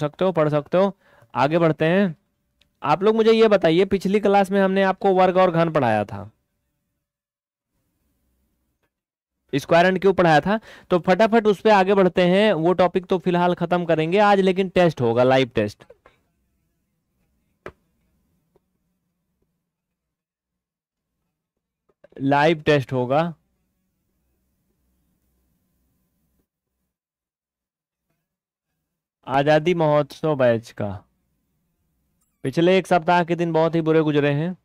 सकते हो पढ़ सकते हो आगे बढ़ते हैं आप लोग मुझे ये बताइए पिछली क्लास में हमने आपको वर्ग और घन पढ़ाया था स्क्वायर एंड क्यों पढ़ाया था तो फटाफट उस पर आगे बढ़ते हैं वो टॉपिक तो फिलहाल खत्म करेंगे आज लेकिन टेस्ट होगा लाइव टेस्ट लाइव टेस्ट होगा आज़ादी महोत्सव बैच का पिछले एक सप्ताह के दिन बहुत ही बुरे गुजरे हैं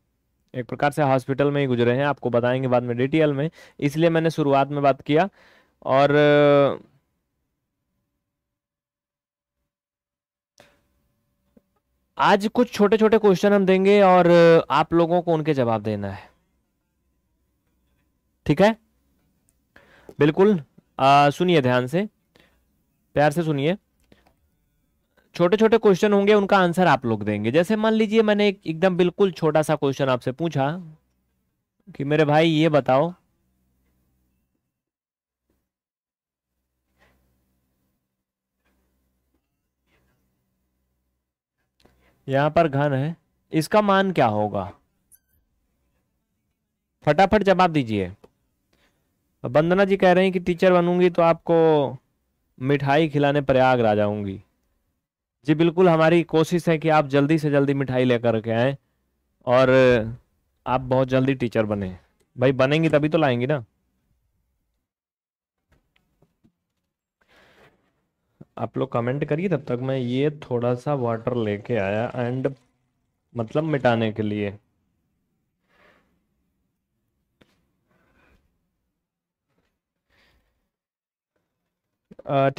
एक प्रकार से हॉस्पिटल में ही गुजरे हैं आपको बताएंगे बाद में डिटेल में इसलिए मैंने शुरुआत में बात किया और आज कुछ छोटे छोटे क्वेश्चन हम देंगे और आप लोगों को उनके जवाब देना है ठीक है बिल्कुल सुनिए ध्यान से प्यार से सुनिए छोटे छोटे क्वेश्चन होंगे उनका आंसर आप लोग देंगे जैसे मान लीजिए मैंने एक एकदम बिल्कुल छोटा सा क्वेश्चन आपसे पूछा कि मेरे भाई ये बताओ यहां पर घन है इसका मान क्या होगा फटाफट जवाब दीजिए वंदना जी कह रही हैं कि टीचर बनूंगी तो आपको मिठाई खिलाने प्रयागराज आऊंगी जी बिल्कुल हमारी कोशिश है कि आप जल्दी से जल्दी मिठाई लेकर के आए और आप बहुत जल्दी टीचर बने भाई बनेंगी तभी तो लाएंगी ना आप लोग कमेंट करिए तब तक मैं ये थोड़ा सा वाटर लेके आया एंड मतलब मिटाने के लिए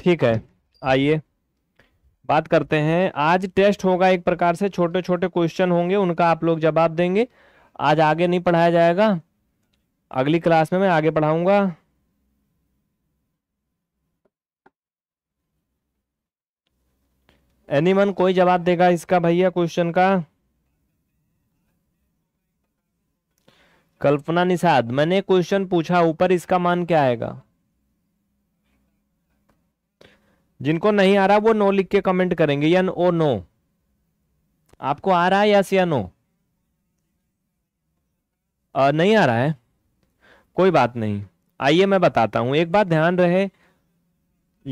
ठीक है आइए बात करते हैं आज टेस्ट होगा एक प्रकार से छोटे छोटे क्वेश्चन होंगे उनका आप लोग जवाब देंगे आज आगे नहीं पढ़ाया जाएगा अगली क्लास में मैं आगे पढ़ाऊंगा एनीमन कोई जवाब देगा इसका भैया क्वेश्चन का कल्पना निषाद मैंने क्वेश्चन पूछा ऊपर इसका मान क्या आएगा जिनको नहीं आ रहा वो नो लिख के कमेंट करेंगे या ओ नो आपको आ रहा है यस या नो आ, नहीं आ रहा है कोई बात नहीं आइए मैं बताता हूं एक बात ध्यान रहे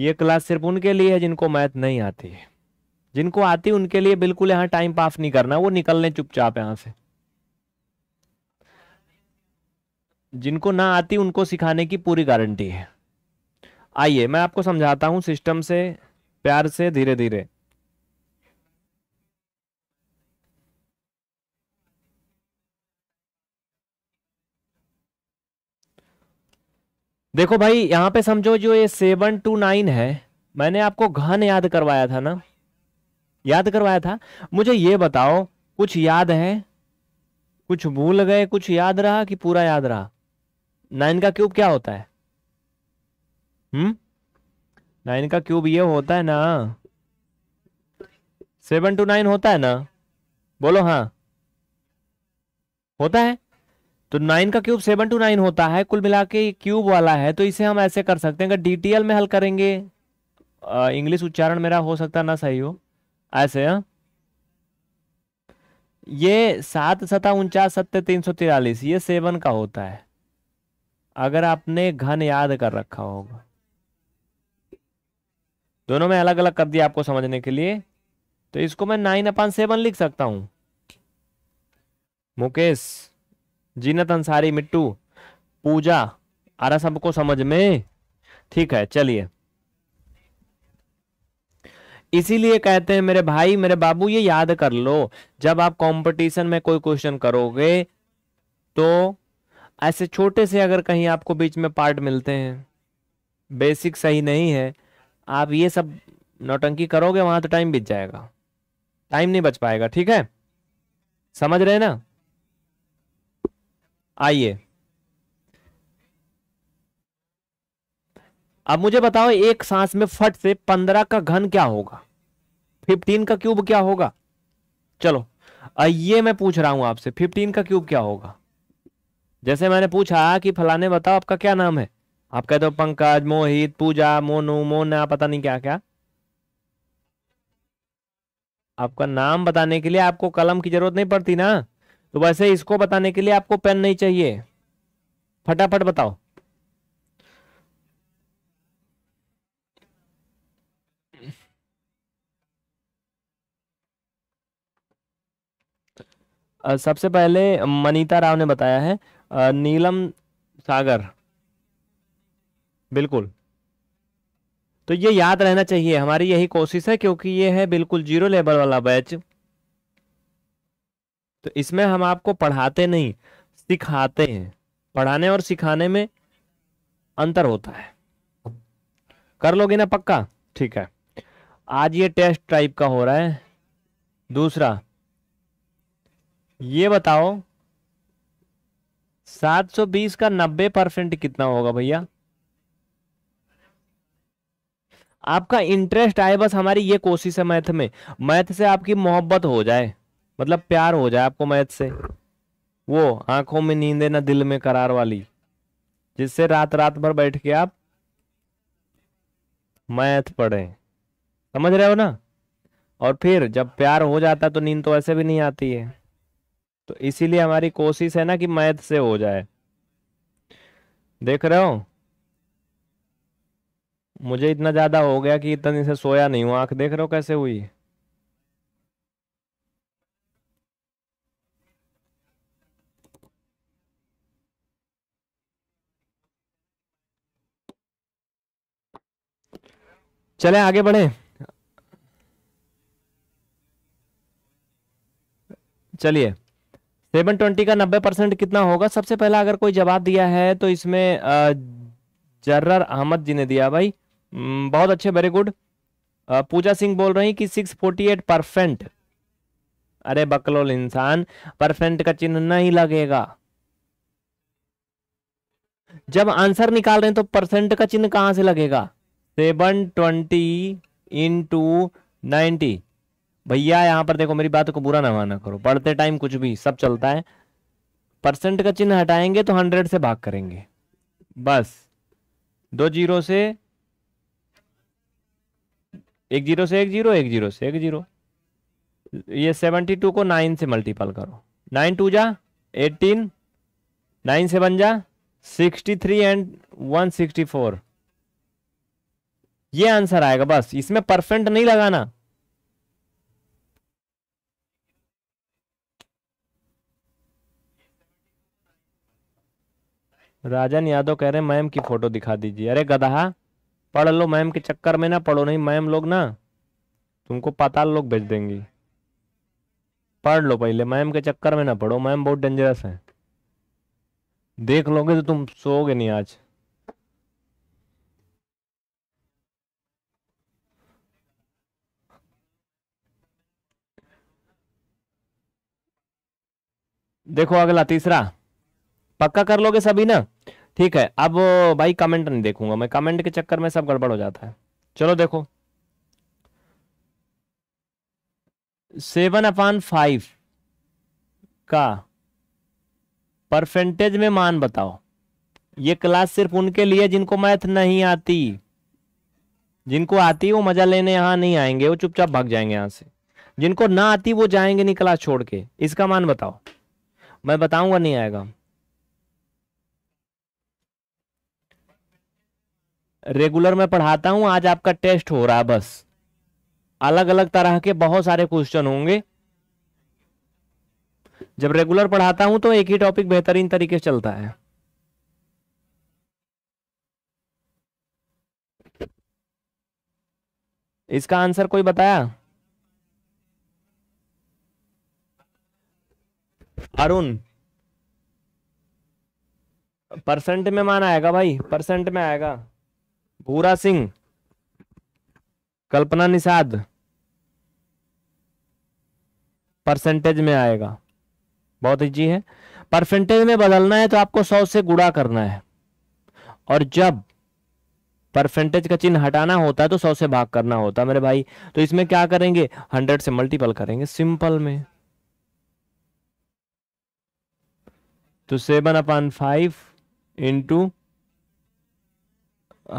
ये क्लास सिर्फ उनके लिए है जिनको मैथ नहीं आती है जिनको आती उनके लिए बिल्कुल यहां टाइम पास नहीं करना वो निकल लें चुपचाप यहां से जिनको ना आती उनको सिखाने की पूरी गारंटी है आइए मैं आपको समझाता हूं सिस्टम से प्यार से धीरे धीरे देखो भाई यहां पे समझो जो ये सेवन टू नाइन है मैंने आपको घन याद करवाया था ना याद करवाया था मुझे ये बताओ कुछ याद है कुछ भूल गए कुछ याद रहा कि पूरा याद रहा नाइन का क्यूब क्या होता है हम्म नाइन का क्यूब ये होता है ना सेवन टू नाइन होता है ना बोलो हाँ होता है तो नाइन का क्यूब सेवन टू नाइन होता है कुल मिला के क्यूब वाला है तो इसे हम ऐसे कर सकते हैं अगर डीटीएल में हल करेंगे इंग्लिश उच्चारण मेरा हो सकता ना सही हो ऐसे हा? ये सात सता उनचास सत्य तीन सौ तिरालीस ये सेवन का होता है अगर आपने घन याद कर रखा होगा दोनों में अलग अलग कर दिया आपको समझने के लिए तो इसको मैं नाइन अपान सेवन लिख सकता हूं मुकेश जीनत अंसारी मिट्टू पूजा आ रहा सबको समझ में ठीक है चलिए इसीलिए कहते हैं मेरे भाई मेरे बाबू ये याद कर लो जब आप कंपटीशन में कोई क्वेश्चन करोगे तो ऐसे छोटे से अगर कहीं आपको बीच में पार्ट मिलते हैं बेसिक सही नहीं है आप ये सब नौटंकी करोगे वहां तो टाइम बीत जाएगा टाइम नहीं बच पाएगा ठीक है समझ रहे ना आइए अब मुझे बताओ एक सांस में फट से पंद्रह का घन क्या होगा फिफ्टीन का क्यूब क्या होगा चलो ये मैं पूछ रहा हूं आपसे फिफ्टीन का क्यूब क्या होगा जैसे मैंने पूछा कि फलाने बताओ आपका क्या नाम है आप कहते हो पंकज मोहित पूजा मोनू मोना पता नहीं क्या क्या आपका नाम बताने के लिए आपको कलम की जरूरत नहीं पड़ती ना तो वैसे इसको बताने के लिए आपको पेन नहीं चाहिए फटाफट बताओ सबसे पहले मनीता राव ने बताया है नीलम सागर बिल्कुल तो ये याद रहना चाहिए हमारी यही कोशिश है क्योंकि ये है बिल्कुल जीरो लेवल वाला बैच तो इसमें हम आपको पढ़ाते नहीं सिखाते हैं पढ़ाने और सिखाने में अंतर होता है कर लोगे ना पक्का ठीक है आज ये टेस्ट टाइप का हो रहा है दूसरा ये बताओ 720 का 90 परसेंट कितना होगा भैया आपका इंटरेस्ट आए बस हमारी ये कोशिश है मैथ में मैथ से आपकी मोहब्बत हो जाए मतलब प्यार हो जाए आपको मैथ से वो आंखों में नींदे ना दिल में करार वाली जिससे रात रात भर बैठ के आप मैथ पढ़ें समझ रहे हो ना और फिर जब प्यार हो जाता है तो नींद तो ऐसे भी नहीं आती है तो इसीलिए हमारी कोशिश है ना कि मैथ से हो जाए देख रहे हो मुझे इतना ज़्यादा हो गया कि दिन से सोया नहीं हूं आंख देख रहे हो कैसे हुई चले आगे बढ़े चलिए सेवन ट्वेंटी का नब्बे परसेंट कितना होगा सबसे पहला अगर कोई जवाब दिया है तो इसमें जर्रर अहमद जी ने दिया भाई हम्म, बहुत अच्छे वेरी गुड पूजा सिंह बोल रही कि 648 परसेंट अरे बकलोल इंसान परसेंट का चिन्ह नहीं लगेगा जब आंसर निकाल रहे हैं तो परसेंट का चिन्ह कहां से लगेगा सेवन ट्वेंटी इन टू भैया यहां पर देखो मेरी बात को बुरा ना माना करो पढ़ते टाइम कुछ भी सब चलता है परसेंट का चिन्ह हटाएंगे तो हंड्रेड से भाग करेंगे बस दो जीरो से एक जीरो से एक जीरो एक जीरो से एक जीरो ये सेवेंटी टू को नाइन से मल्टीपल करो नाइन टू जा एटीन नाइन सेवन जा sixty three and one sixty four ये आंसर आएगा बस इसमें परसेंट नहीं लगाना राजन यादव कह रहे मैम की फोटो दिखा दीजिए अरे गधा पढ़ लो मैम के चक्कर में ना पढ़ो नहीं मैम लोग ना तुमको पाताल लोग भेज देंगी पढ़ लो पहले मैम के चक्कर में ना पढ़ो मैम बहुत डेंजरस है देख लोगे तो तुम सोओगे नहीं आज देखो अगला तीसरा पक्का कर लोगे सभी ना ठीक है अब भाई कमेंट नहीं देखूंगा मैं कमेंट के चक्कर में सब गड़बड़ हो जाता है चलो देखो सेवन अपान फाइव का परसेंटेज में मान बताओ ये क्लास सिर्फ उनके लिए जिनको मैथ नहीं आती जिनको आती वो मजा लेने यहां नहीं आएंगे वो चुपचाप भाग जाएंगे यहां से जिनको ना आती वो जाएंगे नहीं क्लास छोड़ के इसका मान बताओ मैं बताऊंगा नहीं आएगा रेगुलर में पढ़ाता हूं आज आपका टेस्ट हो रहा है बस अलग अलग तरह के बहुत सारे क्वेश्चन होंगे जब रेगुलर पढ़ाता हूं तो एक ही टॉपिक बेहतरीन तरीके से चलता है इसका आंसर कोई बताया अरुण परसेंट में मान आएगा भाई परसेंट में आएगा भूरा सिंह कल्पना निषाद परसेंटेज में आएगा बहुत इजी है परसेंटेज में बदलना है तो आपको सौ से गुड़ा करना है और जब परसेंटेज का चिन्ह हटाना होता है तो सौ से भाग करना होता है मेरे भाई तो इसमें क्या करेंगे हंड्रेड से मल्टीपल करेंगे सिंपल में तो seven upon five into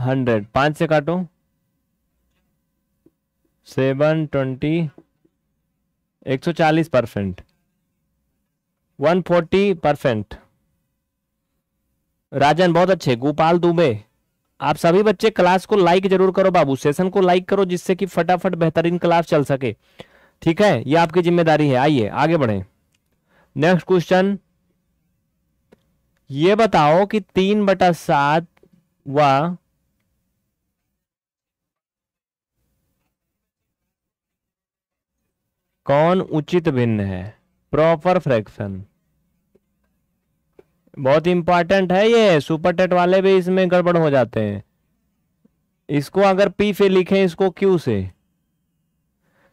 hundred पांच से काटो सेवन ट्वेंटी एक सौ चालीस percent one forty percent Rajan बहुत अच्छे गोपाल दुबे आप सभी बच्चे क्लास को लाइक जरूर करो बाबू सेशन को लाइक करो जिससे कि फटाफट बेहतरीन क्लास चल सके ठीक है ये आपकी जिम्मेदारी है आइए आगे बढ़े नेक्स्ट क्वेश्चन ये बताओ कि तीन बटा सात व कौन उचित भिन्न है प्रॉपर फ्रैक्शन बहुत इंपॉर्टेंट है ये सुपर टेट वाले भी इसमें गड़बड़ हो जाते हैं इसको अगर पी से लिखें इसको क्यू से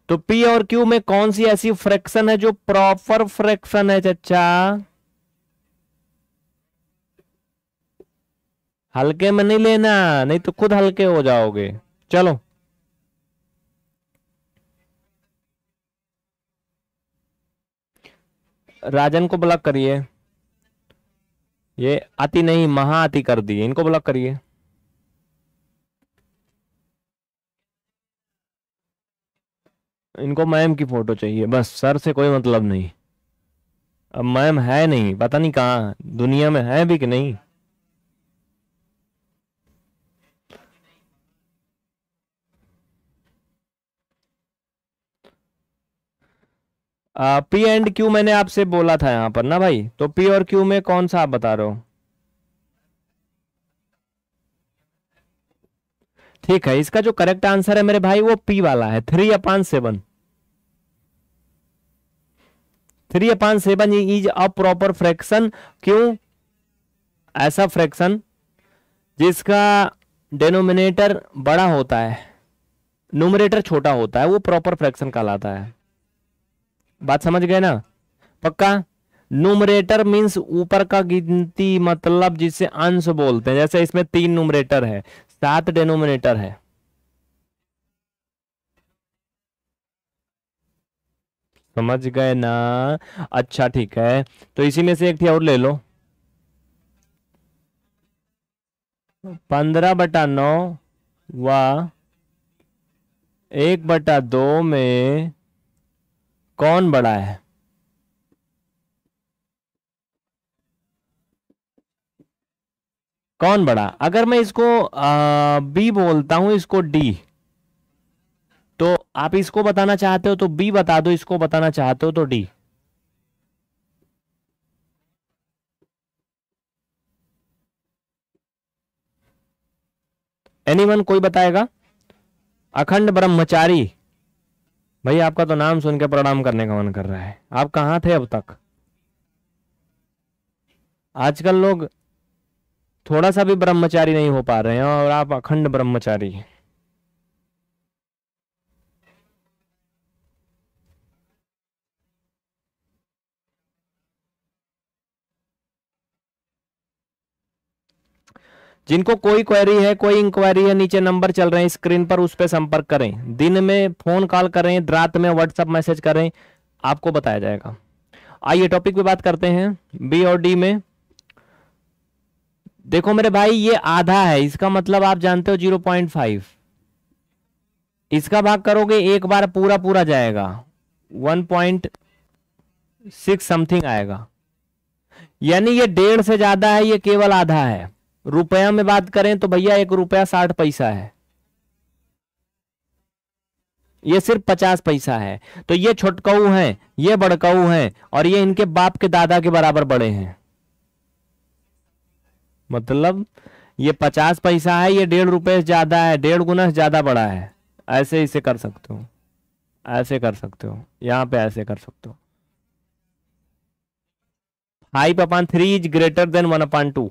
तो पी और क्यू में कौन सी ऐसी फ्रैक्शन है जो प्रॉपर फ्रैक्शन है चचा हल्के में नहीं लेना नहीं तो खुद हल्के हो जाओगे चलो राजन को ब्लॉक करिए ये अति नहीं महा कर दिए इनको ब्लॉक करिए इनको मैम की फोटो चाहिए बस सर से कोई मतलब नहीं अब मैम है नहीं पता नहीं कहाँ दुनिया में है भी कि नहीं पी एंड क्यू मैंने आपसे बोला था यहां पर ना भाई तो पी और क्यू में कौन सा आप बता रहे हो ठीक है इसका जो करेक्ट आंसर है मेरे भाई वो पी वाला है three upon seven three upon seven is a proper fraction क्यों ऐसा फ्रैक्शन जिसका डेनोमिनेटर बड़ा होता है नोमिनेटर छोटा होता है वो प्रॉपर फ्रैक्शन कहलाता है बात समझ गए ना पक्का नूमरेटर मीन्स ऊपर का गिनती मतलब जिसे अंश बोलते हैं जैसे इसमें तीन नूमरेटर है सात डेनोमिनेटर है समझ गए ना अच्छा ठीक है तो इसी में से एक थी और ले लो पंद्रह बटा नौ व एक बटा दो में कौन बड़ा है कौन बड़ा अगर मैं इसको आ, बी बोलता हूं इसको डी तो आप इसको बताना चाहते हो तो बी बता दो इसको बताना चाहते हो तो डी एनीवन कोई बताएगा अखंड ब्रह्मचारी भाई आपका तो नाम सुन के प्रणाम करने का मन कर रहा है आप कहाँ थे अब तक आजकल लोग थोड़ा सा भी ब्रह्मचारी नहीं हो पा रहे हैं और आप अखंड ब्रह्मचारी हैं जिनको कोई क्वेरी है कोई इंक्वायरी है नीचे नंबर चल रहे हैं स्क्रीन पर उस पर संपर्क करें दिन में फोन कॉल करें रात में व्हाट्सअप मैसेज करें आपको बताया जाएगा आइए टॉपिक पे बात करते हैं बी और डी में देखो मेरे भाई ये आधा है इसका मतलब आप जानते हो जीरो पॉइंट फाइव इसका भाग करोगे एक बार पूरा पूरा जाएगा वन पॉइंट सिक्स समथिंग आएगा यानी ये डेढ़ से ज्यादा है ये केवल आधा है रुपया में बात करें तो भैया एक रुपया साठ पैसा है ये सिर्फ पचास पैसा है तो ये छोटकाऊ हैं ये बड़काऊ हैं और ये इनके बाप के दादा के बराबर बड़े हैं मतलब ये पचास पैसा है ये डेढ़ रुपये ज्यादा है डेढ़ गुना ज्यादा बड़ा है ऐसे इसे कर सकते हो ऐसे कर सकते हो यहां पे ऐसे कर सकते हो five upon three is greater than one upon two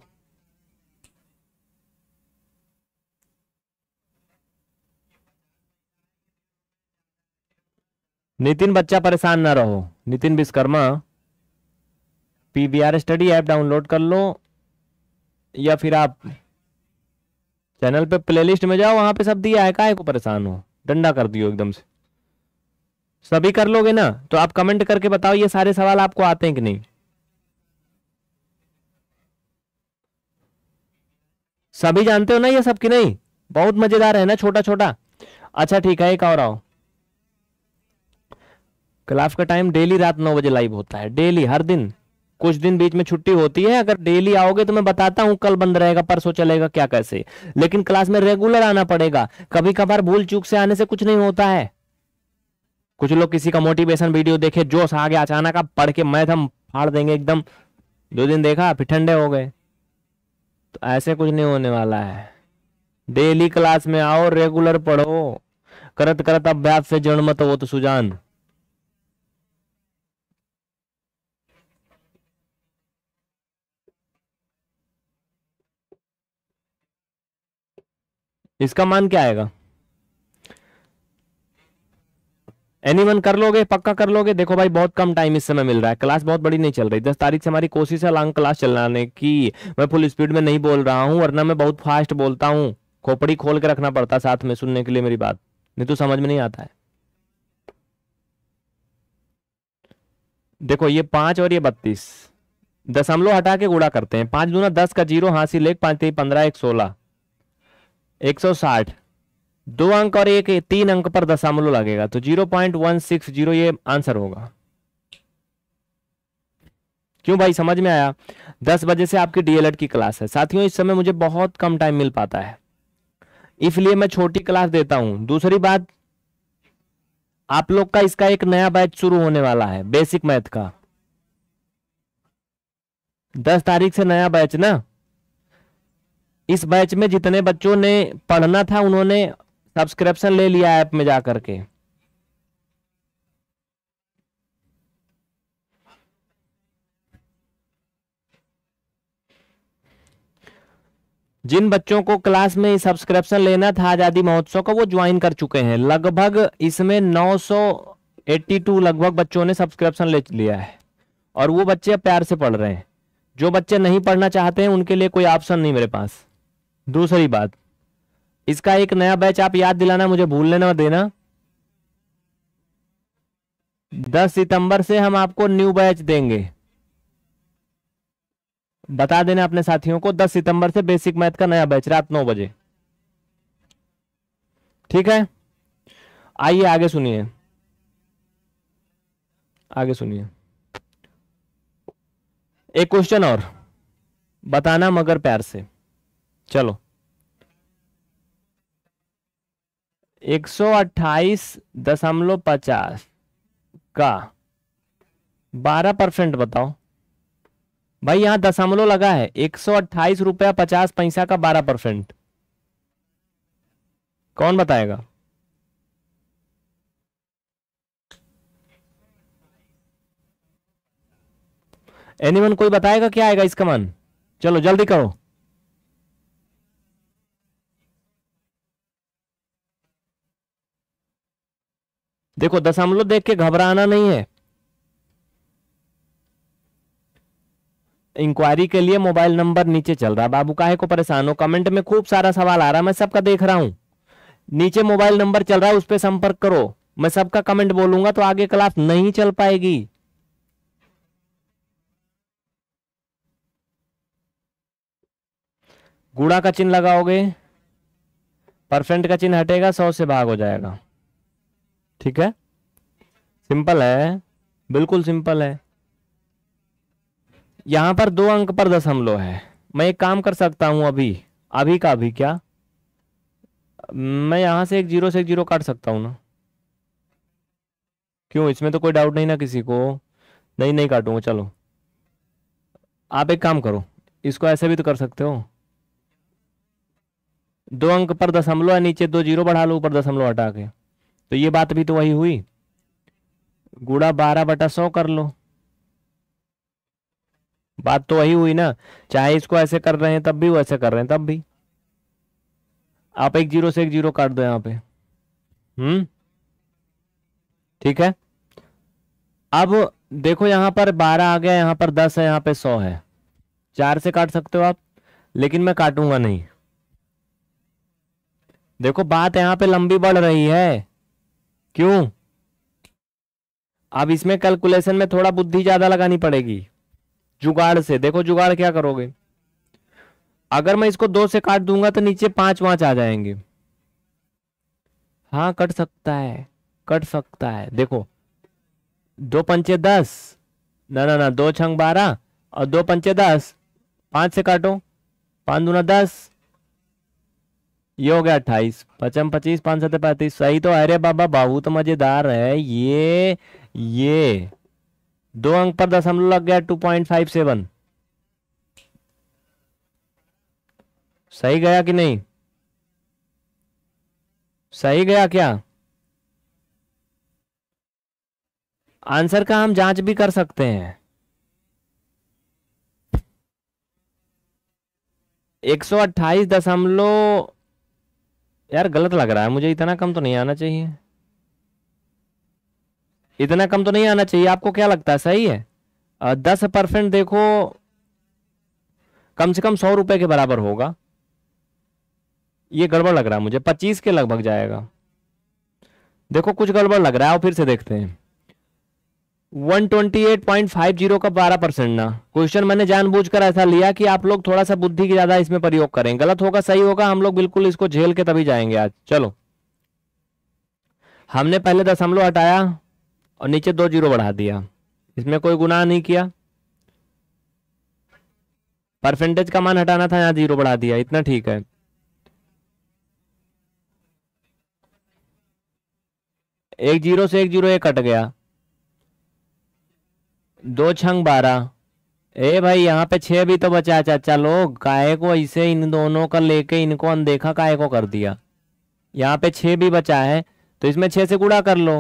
Nitin बच्चा परेशान ना रहो Nitin Vishwakarma P B R study app download कर लो या फिर आप चैनल पे प्लेलिस्ट में जाओ वहां पे सब दिया है काय को परेशान हो डंडा कर दियो एकदम से सभी कर लोगे ना तो आप कमेंट करके बताओ ये सारे सवाल आपको आते हैं कि नहीं सभी जानते हो ना ये सब कि नहीं बहुत मजेदार है ना छोटा छोटा अच्छा ठीक है एक और आओ क्लास का टाइम डेली रात नौ बजे लाइव होता है डेली हर दिन कुछ दिन बीच में छुट्टी होती है अगर डेली आओगे तो मैं बताता हूँ कल बंद रहेगा परसों चलेगा क्या कैसे लेकिन क्लास में रेगुलर आना पड़ेगा कभी कभार भूल चूक से आने से कुछ नहीं होता है कुछ लोग किसी का मोटिवेशन वीडियो देखे जोश आ गया अचानक आप पढ़ के मैथ हम फाड़ देंगे एकदम दो दिन देखा फिर ठंडे हो गए तो ऐसे कुछ नहीं होने वाला है डेली क्लास में आओ रेगुलर पढ़ो करत करत अभ्यास से जड़ मत हो तो सुजान इसका मान क्या आएगा एनीवन कर लोगे पक्का कर लोगे देखो भाई बहुत कम टाइम इस समय मिल रहा है क्लास बहुत बड़ी नहीं चल रही दस तारीख से हमारी कोशिश है लॉन्ग क्लास चलाने की मैं फुल स्पीड में नहीं बोल रहा हूं वरना मैं बहुत फास्ट बोलता हूं खोपड़ी खोल के रखना पड़ता साथ में सुनने के लिए मेरी बात नहीं तो समझ में नहीं आता है देखो ये पांच और ये बत्तीस दशमलव हटा के गुड़ा करते हैं पांच दूना दस का जीरो हासिल एक पांच पंद्रह एक सोलह 160 दो अंक और एक तीन अंक पर दशमलव लगेगा तो 0.160 ये आंसर होगा क्यों भाई समझ में आया दस बजे से आपकी डीएलएड की क्लास है साथियों इस समय मुझे बहुत कम टाइम मिल पाता है इसलिए मैं छोटी क्लास देता हूं दूसरी बात आप लोग का इसका एक नया बैच शुरू होने वाला है बेसिक मैथ का दस तारीख से नया बैच ना इस बैच में जितने बच्चों ने पढ़ना था उन्होंने सब्सक्रिप्शन ले लिया ऐप में जा करके जिन बच्चों को क्लास में सब्सक्रिप्शन लेना था आज़ादी महोत्सव का वो ज्वाइन कर चुके हैं लगभग इसमें 982 लगभग बच्चों ने सब्सक्रिप्शन ले लिया है और वो बच्चे प्यार से पढ़ रहे हैं जो बच्चे नहीं पढ़ना चाहते हैं उनके लिए कोई ऑप्शन नहीं मेरे पास दूसरी बात इसका एक नया बैच आप याद दिलाना मुझे भूल लेना देना दस सितंबर से हम आपको न्यू बैच देंगे बता देना अपने साथियों को दस सितंबर से बेसिक मैथ का नया बैच रात नौ बजे ठीक है आइए आगे सुनिए आगे सुनिए एक क्वेश्चन और बताना मगर प्यार से चलो 128.50 का 12 परसेंट बताओ भाई यहां दशमलव लगा है एक सौ अट्ठाईस रुपया पचास पैसा का बारह परसेंट कौन बताएगा एनीवन कोई बताएगा क्या आएगा इसका मान चलो जल्दी करो देखो दशमलव देख के घबराना नहीं है इंक्वायरी के लिए मोबाइल नंबर नीचे चल रहा है बाबू काहे को परेशान हो कमेंट में खूब सारा सवाल आ रहा है मैं सबका देख रहा हूं नीचे मोबाइल नंबर चल रहा है उस पर संपर्क करो मैं सबका कमेंट बोलूंगा तो आगे क्लास नहीं चल पाएगी गुड़ा का चिन्ह लगाओगे परसेंट का चिन्ह हटेगा सौ से भाग हो जाएगा ठीक है सिंपल है बिल्कुल सिंपल है यहां पर दो अंक पर दशमलव है मैं एक काम कर सकता हूं अभी अभी का अभी क्या मैं यहां से एक जीरो से एक जीरो काट सकता हूं ना क्यों इसमें तो कोई डाउट नहीं ना किसी को नहीं नहीं काटूंगा चलो आप एक काम करो इसको ऐसे भी तो कर सकते हो दो अंक पर दशमलव है नीचे दो जीरो बढ़ा लो ऊपर दशमलव हटा के तो ये बात भी तो वही हुई गुड़ा बारह बटा सौ कर लो बात तो वही हुई ना चाहे इसको ऐसे कर रहे हैं तब भी वैसे कर रहे हैं तब भी आप एक जीरो से एक जीरो काट दो यहां पे हम्म ठीक है अब देखो यहां पर बारह आ गया यहां पर दस है यहां पे सौ है चार से काट सकते हो आप लेकिन मैं काटूंगा नहीं देखो बात यहां पे लंबी बढ़ रही है क्यों अब इसमें कैलकुलेशन में थोड़ा बुद्धि ज्यादा लगानी पड़ेगी जुगाड़ से देखो जुगाड़ क्या करोगे अगर मैं इसको दो से काट दूंगा तो नीचे पांच पांच आ जाएंगे हाँ कट सकता है कट सकता है देखो दो पंचे दस ना ना ना दो छंग बारह और दो पंचे दस पांच से काटो पांच दूना दस ये हो गया अट्ठाईस पचम पच्चीस पाँच सत्तर पैंतीस सही तो अरे बाबा बाबू तो मजेदार है ये ये दो अंक पर दशमलव लग गया टू पॉइंट फाइव सेवन सही गया कि नहीं सही गया क्या आंसर का हम जांच भी कर सकते हैं एक सौ अट्ठाईस दशमलव यार गलत लग रहा है मुझे इतना कम तो नहीं आना चाहिए इतना कम तो नहीं आना चाहिए आपको क्या लगता है सही है दस परसेंट देखो कम से कम सौ रुपये के बराबर होगा ये गड़बड़ लग रहा है मुझे पच्चीस के लगभग जाएगा देखो कुछ गड़बड़ लग रहा है और फिर से देखते हैं 128.50 का 12 परसेंट ना क्वेश्चन मैंने जानबूझकर ऐसा लिया कि आप लोग थोड़ा सा बुद्धि की ज्यादा इसमें प्रयोग करें गलत होगा सही होगा हम लोग बिल्कुल इसको झेल के तभी जाएंगे आज चलो हमने पहले दशमलव हटाया और नीचे दो जीरो बढ़ा दिया इसमें कोई गुनाह नहीं किया परसेंटेज का मान हटाना था यहां जीरो बढ़ा दिया इतना ठीक है एक जीरो से एक जीरो एक कट गया दो छंग बारह ए भाई यहाँ पे छः भी तो बचा चाचा लोग काहे को इसे इन दोनों का लेके इनको अनदेखा काहे को कर दिया यहाँ पे छे भी बचा है तो इसमें छह से कूड़ा कर लो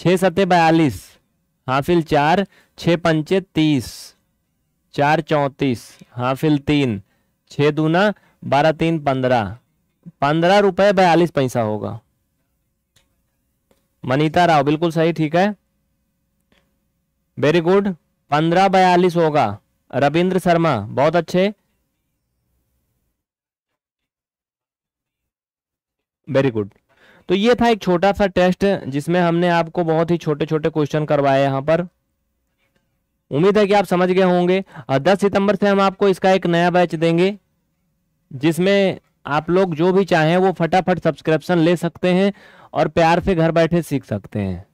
छः सत्ते बयालीस हाफिल चार छ पंचे तीस चार चौतीस हाफिल तीन छ दूना बारह तीन पंद्रह पंद्रह रुपये बयालीस पैसा होगा मनीता राव बिल्कुल सही ठीक है वेरी गुड पंद्रह बयालीस होगा रविंद्र शर्मा बहुत अच्छे वेरी गुड तो ये था एक छोटा सा टेस्ट जिसमें हमने आपको बहुत ही छोटे छोटे क्वेश्चन करवाए यहां पर उम्मीद है कि आप समझ गए होंगे और 10 सितंबर से हम आपको इसका एक नया बैच देंगे जिसमें आप लोग जो भी चाहें वो फटाफट सब्सक्रिप्शन ले सकते हैं और प्यार से घर बैठे सीख सकते हैं